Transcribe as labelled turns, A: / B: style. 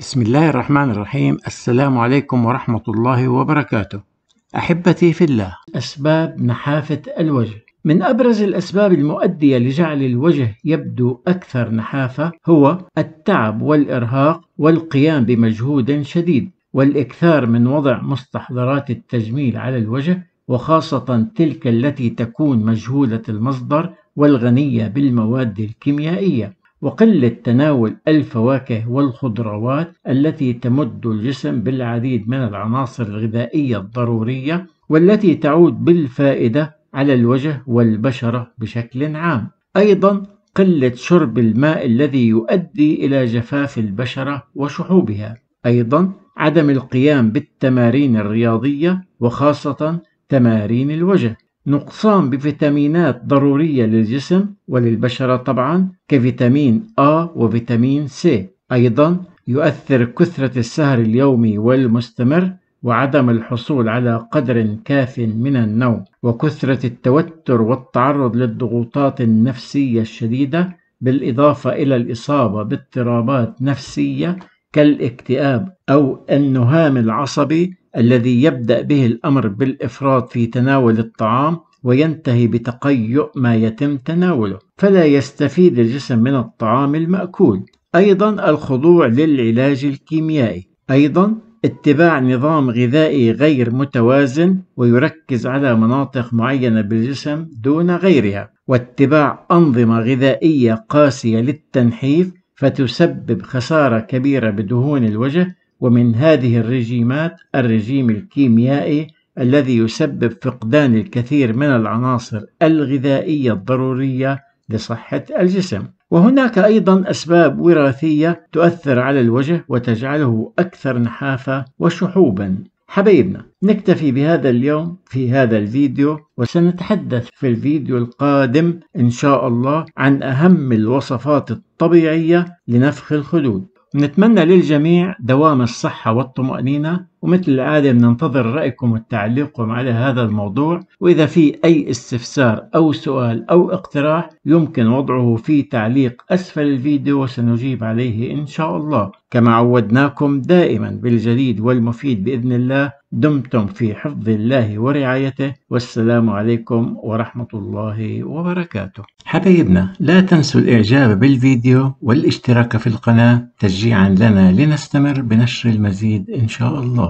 A: بسم الله الرحمن الرحيم السلام عليكم ورحمة الله وبركاته أحبتي في الله أسباب نحافة الوجه من أبرز الأسباب المؤدية لجعل الوجه يبدو أكثر نحافة هو التعب والإرهاق والقيام بمجهود شديد والإكثار من وضع مستحضرات التجميل على الوجه وخاصة تلك التي تكون مجهولة المصدر والغنية بالمواد الكيميائية وقلة تناول الفواكه والخضروات التي تمد الجسم بالعديد من العناصر الغذائية الضرورية والتي تعود بالفائدة على الوجه والبشرة بشكل عام. أيضا قلة شرب الماء الذي يؤدي إلى جفاف البشرة وشحوبها. أيضا عدم القيام بالتمارين الرياضية وخاصة تمارين الوجه نقصان بفيتامينات ضرورية للجسم وللبشرة طبعا كفيتامين A وفيتامين C أيضا يؤثر كثرة السهر اليومي والمستمر وعدم الحصول على قدر كاف من النوم وكثرة التوتر والتعرض للضغوطات النفسية الشديدة بالإضافة إلى الإصابة باضطرابات نفسية كالاكتئاب أو النهام العصبي الذي يبدأ به الأمر بالإفراط في تناول الطعام وينتهي بتقيؤ ما يتم تناوله فلا يستفيد الجسم من الطعام المأكول أيضا الخضوع للعلاج الكيميائي أيضا اتباع نظام غذائي غير متوازن ويركز على مناطق معينة بالجسم دون غيرها واتباع أنظمة غذائية قاسية للتنحيف فتسبب خسارة كبيرة بدهون الوجه ومن هذه الرجيمات الرجيم الكيميائي الذي يسبب فقدان الكثير من العناصر الغذائية الضرورية لصحة الجسم. وهناك أيضا أسباب وراثية تؤثر على الوجه وتجعله أكثر نحافة وشحوبا. حبايبنا نكتفي بهذا اليوم في هذا الفيديو وسنتحدث في الفيديو القادم إن شاء الله عن أهم الوصفات الطبيعية لنفخ الخدود نتمنى للجميع دوام الصحة والطمأنينة ومثل العادة بننتظر رأيكم وتعليقكم على هذا الموضوع وإذا في أي استفسار أو سؤال أو اقتراح يمكن وضعه في تعليق أسفل الفيديو وسنجيب عليه إن شاء الله كما عودناكم دائما بالجديد والمفيد بإذن الله دمتم في حفظ الله ورعايته والسلام عليكم ورحمة الله وبركاته حبايبنا لا تنسوا الإعجاب بالفيديو والاشتراك في القناة تشجيعا لنا لنستمر بنشر المزيد إن شاء الله